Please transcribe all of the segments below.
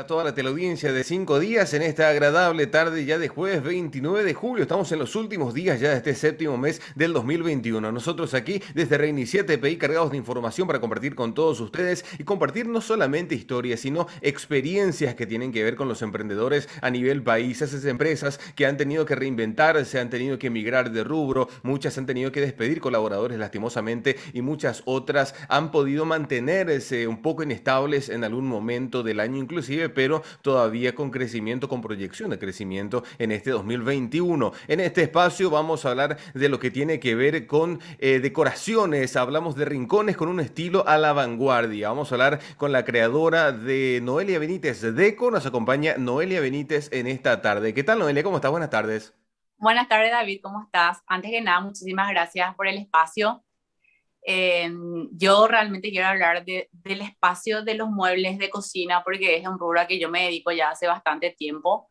a toda la teleaudiencia de cinco días en esta agradable tarde ya de jueves 29 de julio. Estamos en los últimos días ya de este séptimo mes del 2021. Nosotros aquí desde 7 TPI cargados de información para compartir con todos ustedes y compartir no solamente historias, sino experiencias que tienen que ver con los emprendedores a nivel país, esas empresas que han tenido que reinventarse, han tenido que emigrar de rubro, muchas han tenido que despedir colaboradores lastimosamente y muchas otras han podido mantenerse un poco inestables en algún momento del año inclusive pero todavía con crecimiento, con proyección de crecimiento en este 2021. En este espacio vamos a hablar de lo que tiene que ver con eh, decoraciones, hablamos de rincones con un estilo a la vanguardia. Vamos a hablar con la creadora de Noelia Benítez Deco, nos acompaña Noelia Benítez en esta tarde. ¿Qué tal Noelia? ¿Cómo estás? Buenas tardes. Buenas tardes David, ¿cómo estás? Antes que nada, muchísimas gracias por el espacio. Em, yo realmente quiero hablar del espacio de los muebles de cocina porque es un rubro que yo me dedico ya hace bastante tiempo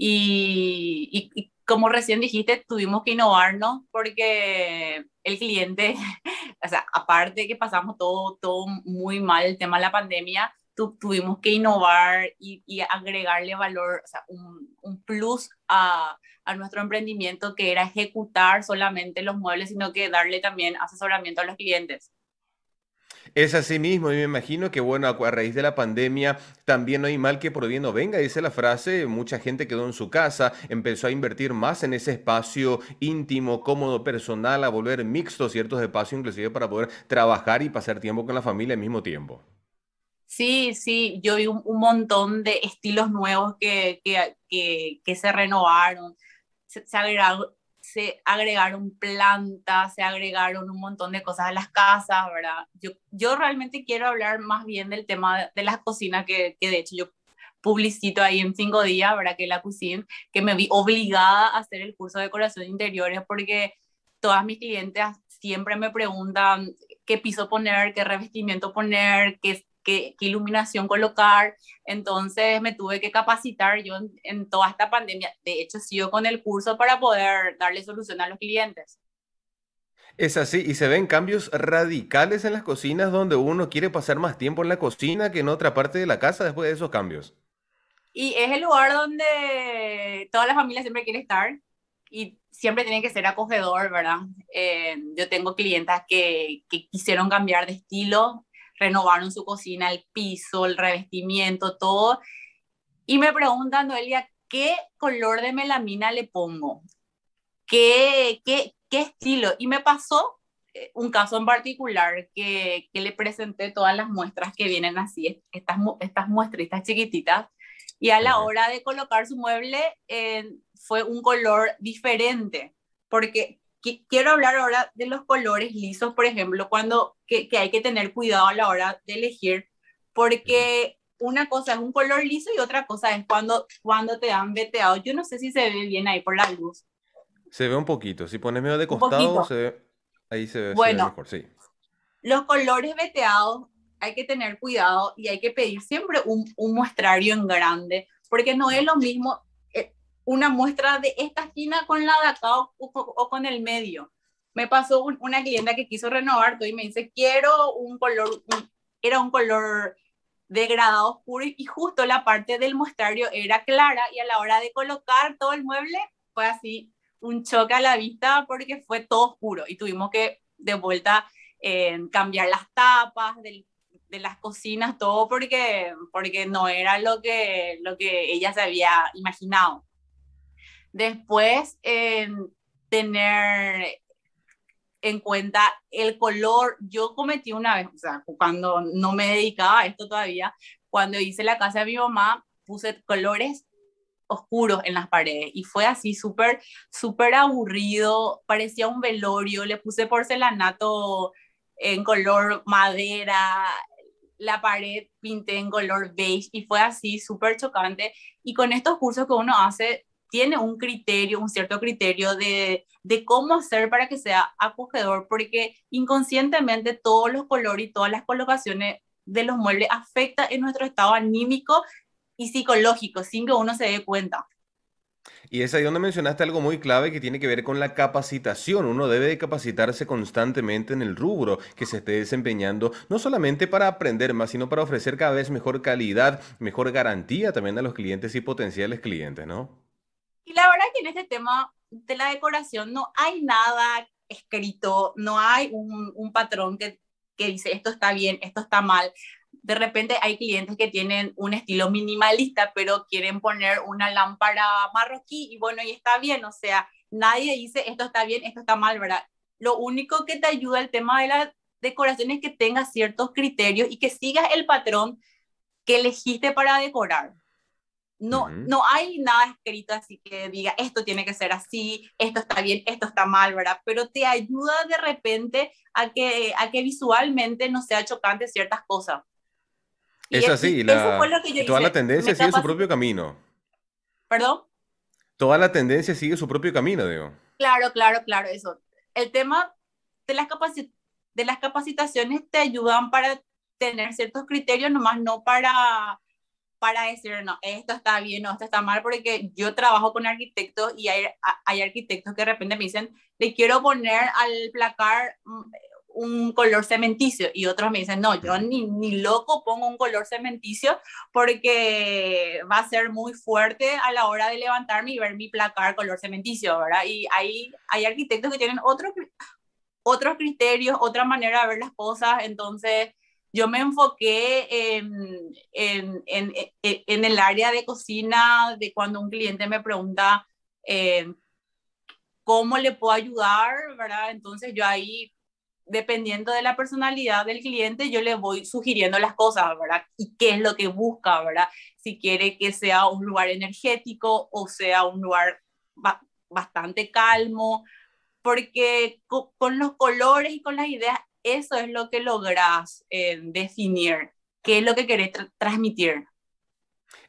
y, como recién dijiste, tuvimos que innovarnos porque el cliente, o sea, aparte que pasamos todo, todo muy mal el tema de la pandemia, tuvimos que innovar y, agregarle valor, o sea, un plus a, a nuestro emprendimiento, que era ejecutar solamente los muebles, sino que darle también asesoramiento a los clientes. Es así mismo, y me imagino que, bueno, a raíz de la pandemia también no hay mal que por bien no venga, dice la frase, mucha gente quedó en su casa, empezó a invertir más en ese espacio íntimo, cómodo, personal, a volver mixto ciertos espacios, inclusive para poder trabajar y pasar tiempo con la familia al mismo tiempo. Sí, sí, yo vi un, montón de estilos nuevos que, que, que se renovaron se, agregaron plantas, se agregaron un montón de cosas a las casas, ¿verdad? Yo, yo realmente quiero hablar más bien del tema de, las cocinas, que, que, de hecho yo publicito ahí en cinco días, ¿verdad? Que la cocina, que me vi obligada a hacer el curso de decoración de interiores porque todas mis clientes siempre me preguntan qué piso poner, qué revestimiento poner, qué qué, iluminación colocar. Entonces me tuve que capacitar yo en, toda esta pandemia. De hecho, sigo con el curso para poder darle solución a los clientes. Es así, y se ven cambios radicales en las cocinas donde uno quiere pasar más tiempo en la cocina que en otra parte de la casa después de esos cambios. Y es el lugar donde toda la familia siempre quiere estar y siempre tiene que ser acogedor, ¿verdad? Eh, yo tengo clientas que, que, quisieron cambiar de estilo renovaron su cocina, el piso, el revestimiento, todo. Y me preguntan, Noelia, ¿qué color de melamina le pongo? ¿Qué, qué, qué estilo? Y me pasó eh, un caso en particular que, que, le presenté todas las muestras que vienen así, estas, estas muestritas chiquititas, y a la hora de colocar su mueble eh, fue un color diferente, porque quiero hablar ahora de los colores lisos, por ejemplo, cuando que, hay que tener cuidado a la hora de elegir, porque una cosa es un color liso y otra cosa es cuando, cuando te dan veteado. Yo no sé si se ve bien ahí por la luz. Se ve un poquito. Si pones medio de costado, se ahí se ve, bueno, mejor, sí. Los colores veteados hay que tener cuidado y hay que pedir siempre un, un muestrario en grande, porque no es lo mismo una muestra de esta esquina con la de o, con el medio. Me pasó una clienta que quiso renovar todo y me dice, quiero un color, era un color degradado oscuro y, justo la parte del muestrario era clara y a la hora de colocar todo el mueble fue así un choque a la vista porque fue todo oscuro y tuvimos que de vuelta eh, cambiar las tapas de las cocinas, todo porque, porque no era lo que, lo que ella se había imaginado. Después, eh, tener en cuenta el color. Yo cometí una vez, cuando no me dedicaba a esto todavía, cuando hice la casa de mi mamá, puse colores oscuros en las paredes y fue así súper, súper aburrido, parecía un velorio, le puse porcelanato en color madera, la pared pinté en color beige y fue así súper chocante. Y con estos cursos que uno hace, tiene un criterio, un cierto criterio de, cómo hacer para que sea acogedor, porque inconscientemente todos los colores y todas las colocaciones de los muebles afectan en nuestro estado anímico y psicológico, sin que uno se dé cuenta. Y es ahí donde mencionaste algo muy clave que tiene que ver con la capacitación. Uno debe de capacitarse constantemente en el rubro que se esté desempeñando, no solamente para aprender más, sino para ofrecer cada vez mejor calidad, mejor garantía también a los clientes y potenciales clientes, ¿no? Y la verdad que en este tema de la decoración no hay nada escrito, no hay un, patrón que, que dice esto está bien, esto está mal. De repente hay clientes que tienen un estilo minimalista, pero quieren poner una lámpara marroquí y bueno, y está bien, o sea, nadie dice esto está bien, esto está mal, ¿verdad? Lo único que te ayuda el tema de la decoración es que tengas ciertos criterios y que sigas el patrón que elegiste para decorar. No, hay nada escrito así que diga, esto tiene que ser así, esto está bien, esto está mal, ¿verdad? Pero te ayuda de repente a que, a que visualmente no sea chocante ciertas cosas. es así, toda la tendencia sigue su propio camino. ¿Perdón? Toda la tendencia sigue su propio camino, digo. Claro, claro, claro, eso. El tema de las, de las capacitaciones te ayudan para tener ciertos criterios, nomás no para para decir, no, esto está bien no, esto está mal, porque yo trabajo con arquitectos y hay, hay arquitectos que de repente me dicen, le quiero poner al placar mm, un color cementicio y otros me dicen, no, yo ni, ni loco pongo un color cementicio porque va a ser muy fuerte a la hora de levantarme y ver mi placar color cementicio, ¿verdad? Y hay, hay arquitectos que tienen otros otros criterios, otra manera de ver las cosas, entonces yo me enfoqué e, e, en, el área de cocina, de cuando un cliente me pregunta eh, cómo le puedo ayudar, ¿verdad? Entonces yo ahí, dependiendo de la personalidad del cliente, yo le voy sugiriendo las cosas, ¿verdad? Y qué es lo que busca, ¿verdad? Si quiere que sea un lugar energético o sea un lugar bastante calmo, porque con los colores y con las ideas eso es lo que logras eh, definir, qué es lo que querés transmitir.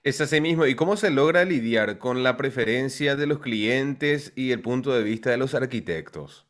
Es así mismo. ¿Y cómo se logra lidiar con la preferencia de los clientes y el punto de vista de los arquitectos?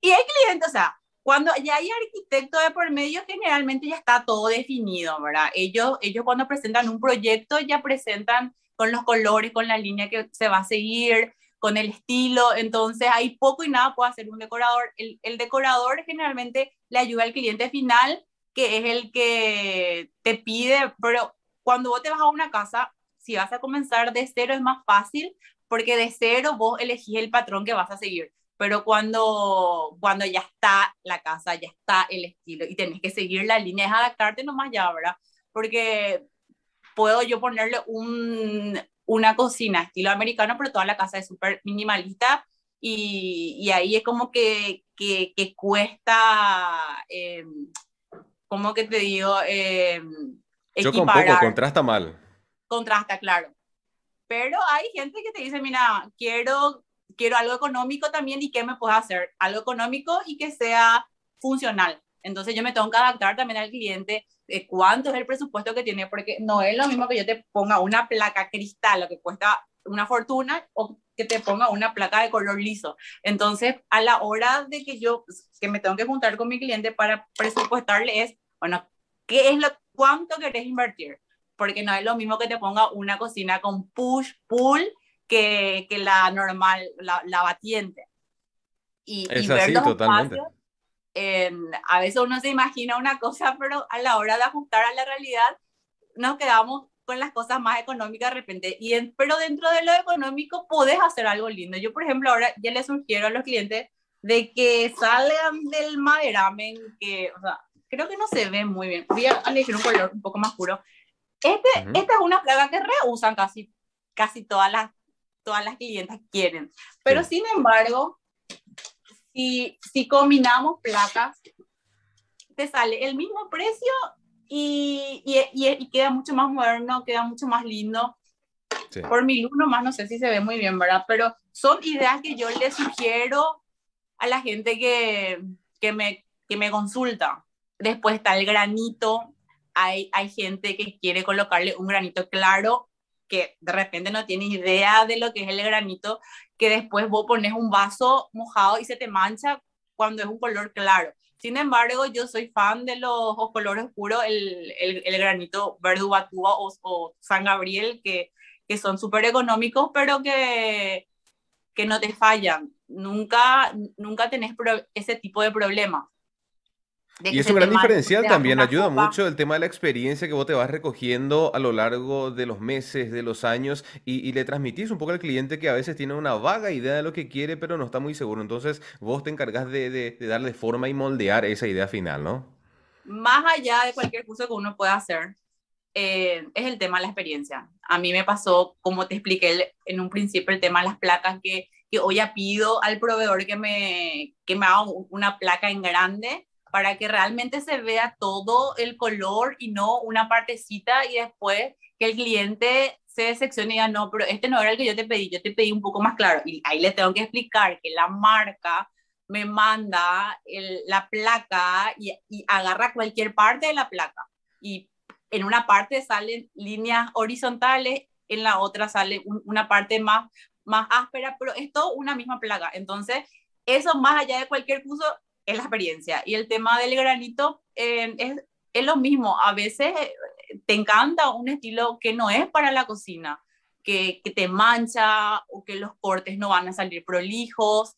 Y hay clientes, o sea, cuando ya hay arquitecto de por medio, generalmente ya está todo definido, ¿verdad? Ellos, ellos cuando presentan un proyecto ya presentan con los colores, con la línea que se va a seguir, con el estilo, entonces hay poco y nada puede hacer un decorador. El, decorador generalmente le ayuda al cliente final, que es el que te pide, pero cuando vos te vas a una casa, si vas a comenzar de cero es más fácil, porque de cero vos elegís el patrón que vas a seguir. Pero cuando, cuando ya está la casa, ya está el estilo y tenés que seguir la línea, es adaptarte nomás ya, ¿verdad? Porque puedo yo ponerle un, una cocina estilo americano, pero toda la casa es súper minimalista y, ahí es como que, que, cuesta, em, como que te digo? Eh, em, Choca poco, contrasta mal. Contrasta, claro. Pero hay gente que te dice, mira, quiero, quiero algo económico también y qué me puedo hacer, algo económico y que sea funcional. Entonces yo me tengo que adaptar también al cliente de cuánto es el presupuesto que tiene, porque no es lo mismo que yo te ponga una placa cristal, lo que cuesta una fortuna, o que te ponga una placa de color liso. Entonces, a la hora de que yo, que me tengo que juntar con mi cliente para presupuestarle es, bueno, ¿qué es lo, cuánto querés invertir? Porque no es lo mismo que te ponga una cocina con push, pull, que, que la normal, la, batiente. Y, y ver los totalmente. Espacios, a veces uno se imagina una cosa, pero a la hora de ajustar a la realidad, nos quedamos con las cosas más económicas de repente. Y pero dentro de lo económico, podés hacer algo lindo. Yo, por ejemplo, ahora ya le sugiero a los clientes de que salgan del maderamen, que, creo que no se ve muy bien. Voy a elegir un color un poco más puro. Este, Esta es una plaga que reusan casi, casi todas las, todas las clientes quieren. Pero sin embargo, si, si combinamos placas, te sale el mismo precio y, y, y, queda mucho más moderno, queda mucho más lindo. Por mil uno más, no sé si se ve muy bien, ¿verdad? Pero son ideas que yo le sugiero a la gente que, que, me, que me consulta. Después está el granito. Hay, hay gente que quiere colocarle un granito claro que de repente no tienes idea de lo que es el granito, que después vos pones un vaso mojado y se te mancha cuando es un color claro. Sin embargo, yo soy fan de los, colores oscuros, el, granito verde o, San Gabriel, que, que son súper económicos, pero que, que no te fallan. Nunca, nunca tenés ese tipo de problemas y es un gran diferencial también, ayuda mucho el tema de la experiencia que vos te vas recogiendo a lo largo de los meses, de los años, y, le transmitís un poco al cliente que a veces tiene una vaga idea de lo que quiere, pero no está muy seguro. Entonces vos te encargás de, darle forma y moldear esa idea final, ¿no? Más allá de cualquier curso que uno pueda hacer, eh, es el tema de la experiencia. A mí me pasó, como te expliqué en un principio, el tema de las placas que, que hoy ya pido al proveedor que me, que me haga una placa en grande para que realmente se vea todo el color y no una partecita y después que el cliente se decepcione y diga, no, pero este no era el que yo te pedí, yo te pedí un poco más claro. Y ahí les tengo que explicar que la marca me manda la placa y, agarra cualquier parte de la placa. Y en una parte salen líneas horizontales, en la otra sale una parte más, más áspera, pero es todo una misma placa. Entonces, eso más allá de cualquier curso, es la experiencia. Y el tema del granito eh, es, lo mismo. A veces eh, te encanta un estilo que no es para la cocina, que, te mancha o que los cortes no van a salir prolijos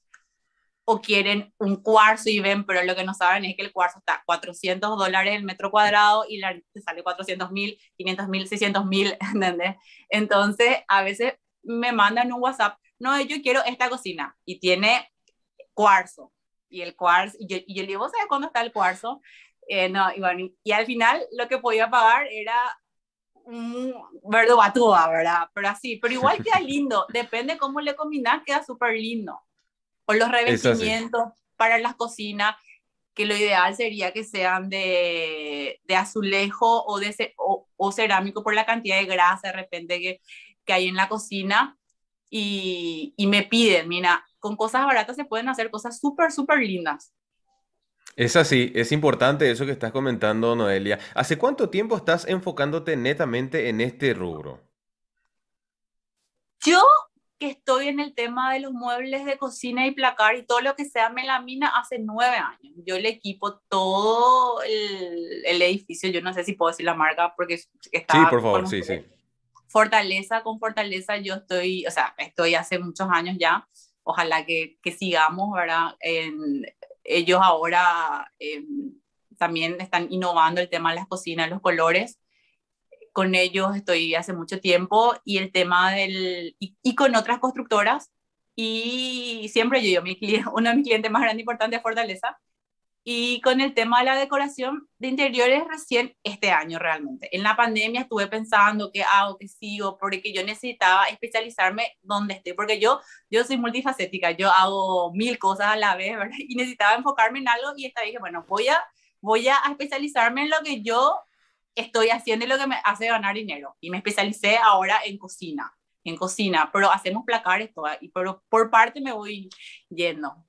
o quieren un cuarzo y ven, pero lo que no saben es que el cuarzo está 400 dólares el metro cuadrado y la, te sale 400 mil, 500 mil, 600 mil, ¿entendés? Entonces, a veces me mandan un WhatsApp, no, yo quiero esta cocina y tiene cuarzo, y el cuarzo. Y yo, y yo le digo, cuándo está el cuarzo? Eh, no, y, y al final lo que podía pagar era un verdobatúa, batúa, ¿verdad? Pero así, pero igual queda lindo, depende cómo le combinas, queda súper lindo. O los revestimientos para las cocinas, que lo ideal sería que sean de, azulejo o, de, cerámico por la cantidad de grasa de repente que, hay en la cocina. Y, y me piden, mira, con cosas baratas se pueden hacer cosas súper, súper lindas. Es así, es importante eso que estás comentando, Noelia. ¿Hace cuánto tiempo estás enfocándote netamente en este rubro? Yo que estoy en el tema de los muebles de cocina y placar y todo lo que sea melamina hace nueve años. Yo le equipo todo el, edificio, yo no sé si puedo decir la marca porque está... Sí, por favor, sí, sí. Fortaleza, con Fortaleza yo estoy, o sea, estoy hace muchos años ya ojalá que, que sigamos, ¿verdad? En, ellos ahora eh, también están innovando el tema de las cocinas, los colores. Con ellos estoy hace mucho tiempo y el tema del, y, con otras constructoras. Y siempre yo mi cliente, uno de mis clientes más grandes y importantes es Fortaleza, y con el tema de la decoración de interiores recién este año realmente. En la pandemia estuve pensando qué hago, qué sigo, porque yo necesitaba especializarme donde esté, porque yo, yo soy multifacética, yo hago mil cosas a la vez, ¿verdad? Y necesitaba enfocarme en algo y esta vez dije, bueno, voy a, voy a especializarme en lo que yo estoy haciendo y lo que me hace ganar dinero. Y me especialicé ahora en cocina, en cocina, pero hacemos placares esto, y pero por parte me voy yendo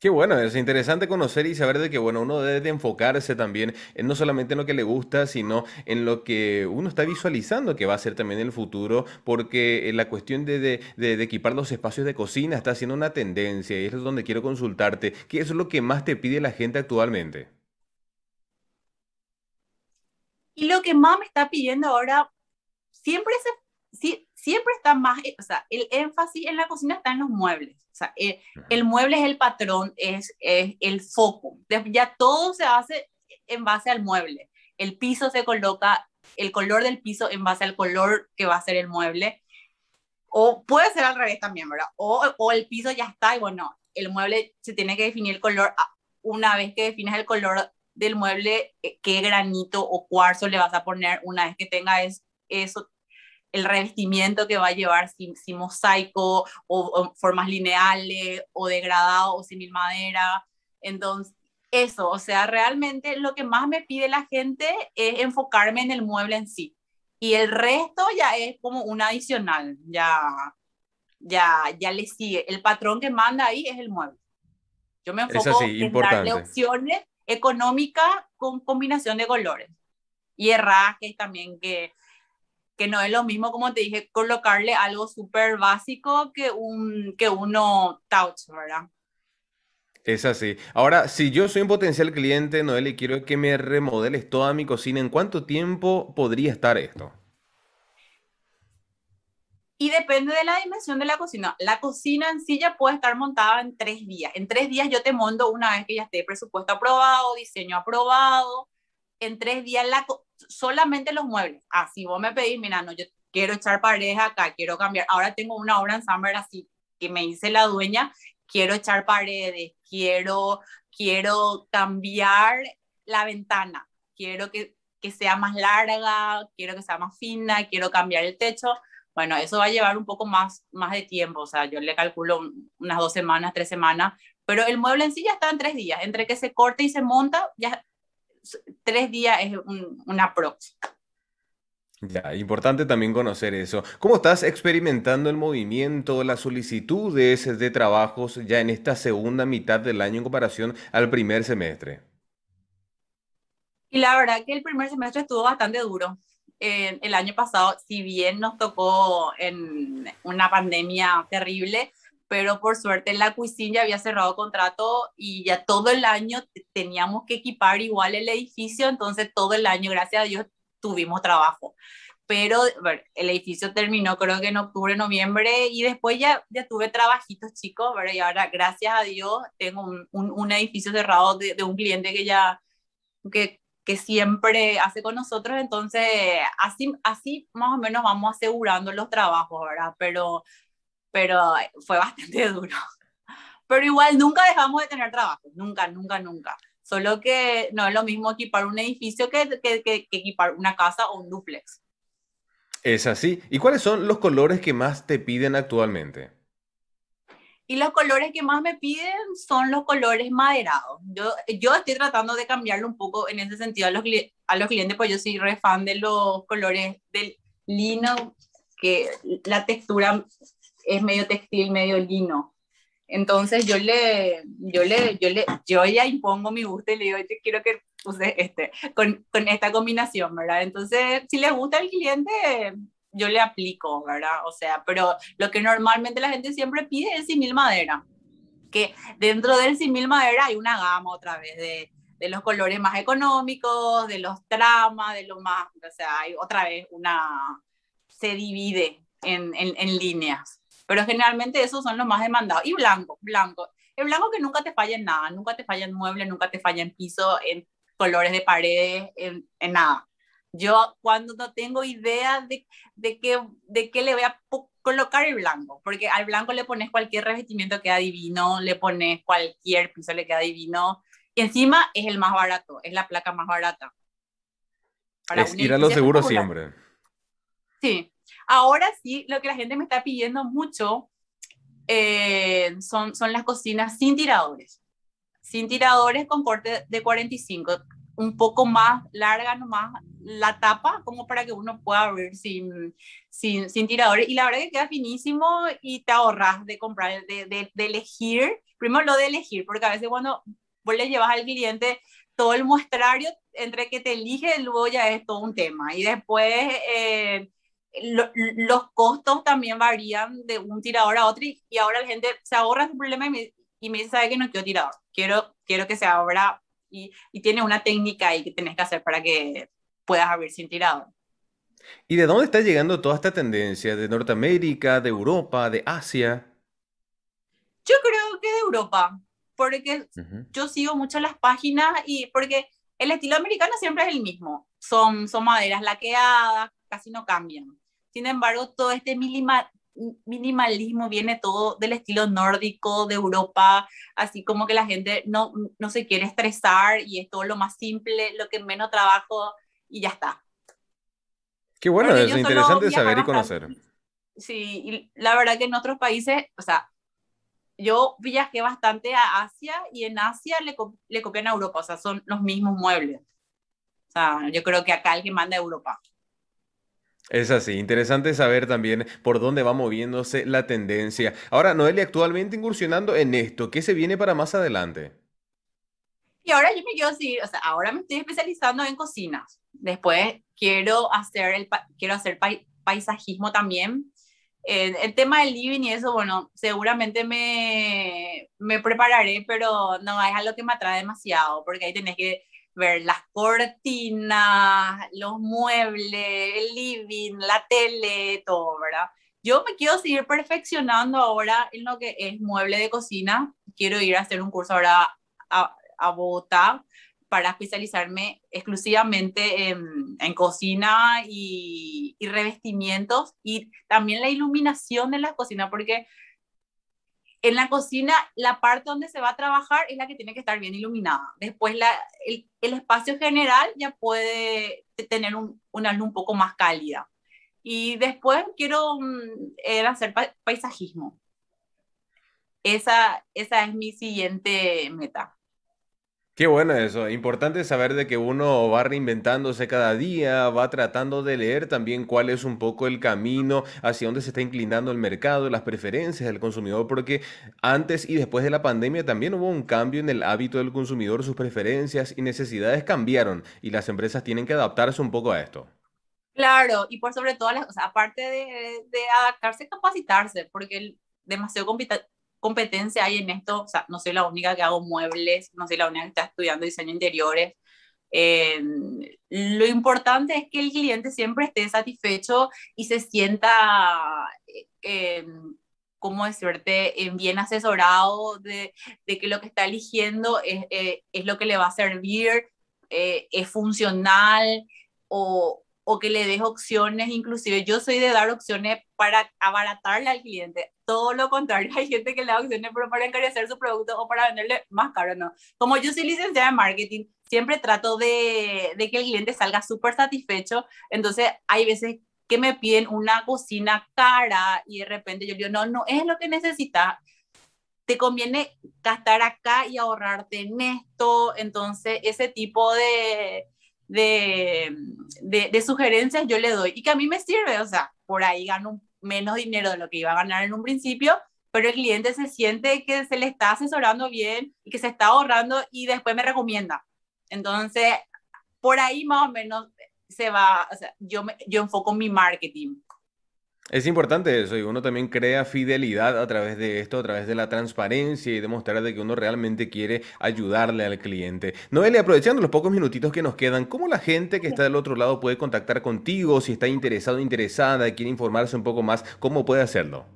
Qué bueno, es interesante conocer y saber de que, bueno, uno debe de enfocarse también no solamente en lo que le gusta, sino en lo que uno está visualizando que va a ser también el futuro, porque eh, la cuestión de, equipar los espacios de cocina está siendo una tendencia y es donde quiero consultarte. ¿Qué es lo que más te pide la gente actualmente? Y lo que más me está pidiendo ahora, siempre es siempre está más, eh, o sea, el énfasis en la cocina está en los muebles. O sea, eh, el, mueble es el patrón, es, el foco. Ya todo se hace en base al mueble. El piso se coloca, el color del piso en base al color que va a ser el mueble. O puede ser al revés también, ¿verdad? O, o el piso ya está y bueno, el mueble se tiene que definir el color. Una vez que defines el color del mueble, eh, qué granito o cuarzo le vas a poner, una vez que tenga eso, el revestimiento que va a llevar, si, mosaico o, formas lineales o degradado o sin madera. Entonces, eso, o sea, realmente lo que más me pide la gente es enfocarme en el mueble en sí. Y el resto ya es como un adicional, ya, ya, ya le sigue. El patrón que manda ahí es el mueble. Yo me enfoco en darle opciones económicas con combinación de colores. Y herrajes también que que no es lo mismo, como te dije, colocarle algo súper básico que, un, que uno touch, ¿verdad? Es así. Ahora, si yo soy un potencial cliente, Noel, y quiero que me remodeles toda mi cocina, ¿en cuánto tiempo podría estar esto? Y depende de la dimensión de la cocina. La cocina en sí ya puede estar montada en tres días. En tres días yo te monto una vez que ya esté presupuesto aprobado, diseño aprobado, en tres días la, solamente los muebles. Así ah, vos me pedís, mira, no, yo quiero echar paredes acá, quiero cambiar. Ahora tengo una obra en Summer así que me dice la dueña, quiero echar paredes, quiero, quiero cambiar la ventana, quiero que, sea más larga, quiero que sea más fina, quiero cambiar el techo. Bueno, eso va a llevar un poco más, más de tiempo, o sea, yo le calculo unas dos semanas, tres semanas, pero el mueble en sí ya está en tres días, entre que se corte y se monta, ya tres días es una próxima. Ya, importante también conocer eso. ¿Cómo estás experimentando el movimiento, las solicitudes de trabajos ya en esta segunda mitad del año en comparación al primer semestre? Y la verdad que el primer semestre estuvo bastante duro. Eh, el año pasado, si bien nos tocó en una pandemia terrible, pero por suerte en la cuisine ya había cerrado contrato y ya todo el año teníamos que equipar igual el edificio, entonces todo el año, gracias a Dios, tuvimos trabajo. Pero el edificio terminó creo que en octubre, noviembre y después ya, ya tuve trabajitos chicos, y ahora gracias a Dios tengo un, un, edificio cerrado de, un cliente que ya, que, siempre hace con nosotros, entonces así, así más o menos vamos asegurando los trabajos, ¿verdad? Pero pero fue bastante duro. Pero igual nunca dejamos de tener trabajo, nunca, nunca, nunca. Solo que no es lo mismo equipar un edificio que, que, equipar una casa o un duplex. Es así. ¿Y cuáles son los colores que más te piden actualmente? Y los colores que más me piden son los colores maderados. Yo, yo estoy tratando de cambiarlo un poco en ese sentido a los, a los clientes, pues yo soy re fan de los colores del lino, que la textura es medio textil, medio lino. Entonces yo le, yo le, yo le, yo ya impongo mi gusto y le digo, yo quiero que uses este, con, con, esta combinación, ¿verdad? Entonces, si le gusta al cliente, yo le aplico, ¿verdad? O sea, pero lo que normalmente la gente siempre pide es simil madera, que dentro del simil madera hay una gama otra vez de, de los colores más económicos, de los tramas, de lo más, o sea, hay otra vez una, se divide en, en, en líneas pero generalmente esos son los más demandados. Y blanco, blanco. El blanco que nunca te falla en nada, nunca te falla en mueble, nunca te falla en piso, en colores de paredes, en, nada. Yo cuando no tengo idea de, de, qué, de qué le voy a colocar el blanco, porque al blanco le pones cualquier revestimiento queda divino, le pones cualquier piso le queda divino, y encima es el más barato, es la placa más barata. es ir a lo seguro siempre. Sí, Ahora sí, lo que la gente me está pidiendo mucho eh, son, son las cocinas sin tiradores. Sin tiradores con corte de 45, un poco más larga nomás la tapa, como para que uno pueda abrir sin, sin, tiradores. Y la verdad que queda finísimo y te ahorras de comprar, de, elegir. Primero lo de elegir, porque a veces cuando vos le llevas al cliente todo el muestrario entre que te elige, luego ya es todo un tema. Y después eh, los costos también varían de un tirador a otro y, ahora la gente se ahorra su problema y me, dice, ¿sabe que no quiero tirador? Quiero, quiero que se abra y, tiene una técnica ahí que tenés que hacer para que puedas abrir sin tirador. ¿Y de dónde está llegando toda esta tendencia? ¿De Norteamérica, de Europa, de Asia? Yo creo que de Europa, porque yo sigo mucho las páginas y porque el estilo americano siempre es el mismo. Son, son maderas laqueadas, casi no cambian. Sin embargo, todo este minimalismo viene todo del estilo nórdico, de Europa, así como que la gente no, no se quiere estresar y es todo lo más simple, lo que menos trabajo y ya está. Qué bueno, es interesante saber y conocer. Sí, y la verdad que en otros países, o sea, yo viajé bastante a Asia y en Asia le, le copian a Europa, o sea, son los mismos muebles. O sea, yo creo que acá el que manda a Europa. Es así, interesante saber también por dónde va moviéndose la tendencia. Ahora, Noelia, actualmente incursionando en esto, ¿qué se viene para más adelante? Y ahora yo me quiero o sea, ahora me estoy especializando en cocinas. Después quiero hacer, el, quiero hacer paisajismo también. el tema del living y eso, bueno, seguramente me, me prepararé, pero no es algo que me atrae demasiado, porque ahí tenés que ver las cortinas, los muebles, el living, la tele, todo, ¿verdad? Yo me quiero seguir perfeccionando ahora en lo que es mueble de cocina. Quiero ir a hacer un curso ahora a, a Bogotá para especializarme exclusivamente en, en cocina y, y, revestimientos y también la iluminación de la cocina, porque en la cocina, la parte donde se va a trabajar es la que tiene que estar bien iluminada. Después, el, espacio general ya puede tener un, una luz un poco más cálida. Y después quiero mm, eh, hacer paisajismo. Esa, esa es mi siguiente meta. Qué bueno eso. Importante saber de que uno va reinventándose cada día, va tratando de leer también cuál es un poco el camino hacia dónde se está inclinando el mercado, las preferencias del consumidor, porque antes y después de la pandemia también hubo un cambio en el hábito del consumidor, sus preferencias y necesidades cambiaron y las empresas tienen que adaptarse un poco a esto. Claro, y por sobre todo, aparte de, de adaptarse, capacitarse, porque el demasiado competencia hay en esto, o sea, no soy la única que hago muebles, no soy la única que está estudiando diseño interiores. Eh, lo importante es que el cliente siempre esté satisfecho y se sienta, eh, como decirte, en bien asesorado de, que lo que está eligiendo es, eh, lo que le va a servir, es funcional o, o que le des opciones, inclusive yo soy de dar opciones para abaratarle al cliente todo lo contrario. Hay gente que le da opciones para encarecer su producto o para venderle más caro, ¿no? Como yo soy licenciada en marketing, siempre trato de, que el cliente salga súper satisfecho. Entonces, hay veces que me piden una cocina cara y de repente yo digo, no, no es lo que necesitas te conviene gastar acá y ahorrarte en esto. Entonces, ese tipo de, de, de, sugerencias yo le doy y que a mí me sirve, o sea, por ahí gano un menos dinero de lo que iba a ganar en un principio, pero el cliente se siente que se le está asesorando bien y que se está ahorrando y después me recomienda. Entonces, por ahí más o menos se va, o sea, yo, me, yo enfoco mi marketing. Es importante eso y uno también crea fidelidad a través de esto, a través de la transparencia y demostrar de que uno realmente quiere ayudarle al cliente. Noelia, aprovechando los pocos minutitos que nos quedan, ¿cómo la gente que está del otro lado puede contactar contigo? Si está interesado, interesada, quiere informarse un poco más, ¿cómo puede hacerlo?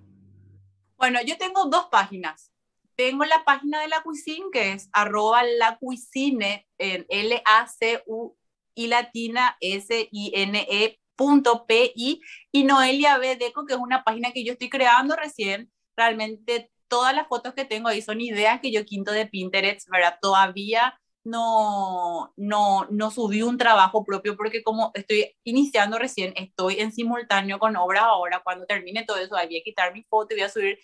Bueno, yo tengo dos páginas. Tengo la página de la cuisine que es arroba la cuisine, L-A-C-U y latina S-I-N-E pi, y Noelia B. Deco, que es una página que yo estoy creando recién. Realmente todas las fotos que tengo ahí son ideas que yo quinto de Pinterest, ¿verdad? Todavía no, no, no subí un trabajo propio porque como estoy iniciando recién, estoy en simultáneo con obra ahora. Cuando termine todo eso, voy a quitar mi foto y voy a subir.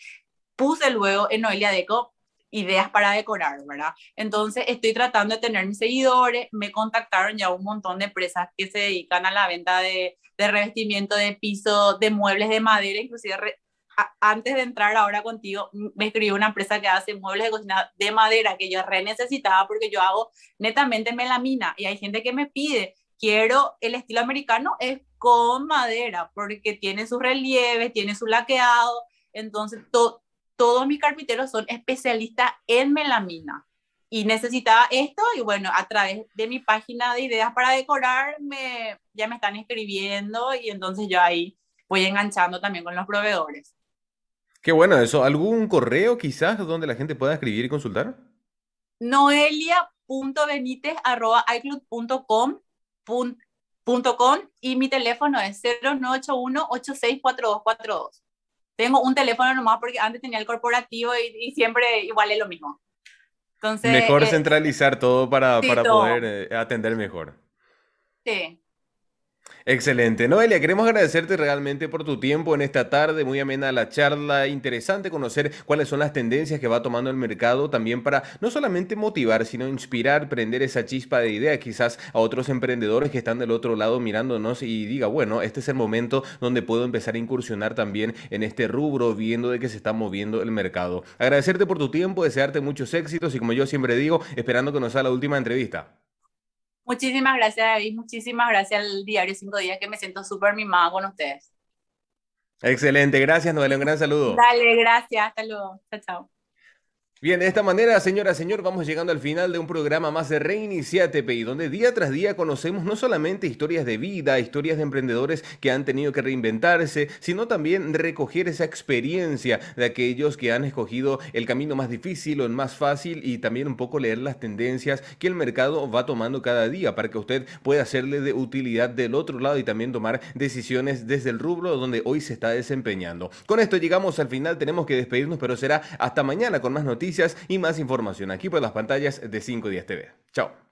Puse luego en Noelia Deco ideas para decorar, ¿verdad? Entonces estoy tratando de tener mis seguidores, me contactaron ya un montón de empresas que se dedican a la venta de de revestimiento de piso, de muebles de madera, inclusive antes de entrar ahora contigo, me escribió una empresa que hace muebles de cocina de madera que yo re necesitaba porque yo hago netamente melamina y hay gente que me pide, quiero el estilo americano, es con madera porque tiene sus relieves, tiene su laqueado, entonces todos mis carpinteros son especialistas en melamina y necesitaba esto y bueno, a través de mi página de ideas para decorar me, ya me están escribiendo y entonces yo ahí voy enganchando también con los proveedores. Qué bueno eso. ¿Algún correo quizás donde la gente pueda escribir y consultar? com y mi teléfono es 0981-864242. Tengo un teléfono nomás porque antes tenía el corporativo y siempre igual es lo mismo mejor eh, centralizar todo para, poder eh, atender mejor. Sí, Excelente. Noelia, queremos agradecerte realmente por tu tiempo en esta tarde, muy amena la charla, interesante conocer cuáles son las tendencias que va tomando el mercado también para no solamente motivar, sino inspirar, prender esa chispa de idea quizás a otros emprendedores que están del otro lado mirándonos y diga, bueno, este es el momento donde puedo empezar a incursionar también en este rubro, viendo de que se está moviendo el mercado. Agradecerte por tu tiempo, desearte muchos éxitos y como yo siempre digo, esperando que nos haga la última entrevista. Muchísimas gracias, David. Muchísimas gracias al Diario Cinco Días, que me siento súper mimada con ustedes. Excelente, gracias, Noelia. Un gran saludo. Dale, gracias. Hasta Chao, chao. Bien, de esta manera, señora, señor, vamos llegando al final de un programa más de Reiniciate PI, donde día tras día conocemos no solamente historias de vida, historias de emprendedores que han tenido que reinventarse, sino también recoger esa experiencia de aquellos que han escogido el camino más difícil o el más fácil y también un poco leer las tendencias que el mercado va tomando cada día para que usted pueda hacerle de utilidad del otro lado y también tomar decisiones desde el rubro donde hoy se está desempeñando. Con esto llegamos al final, tenemos que despedirnos, pero será hasta mañana con más noticias y más información aquí por las pantallas de 5 Días TV. Chao.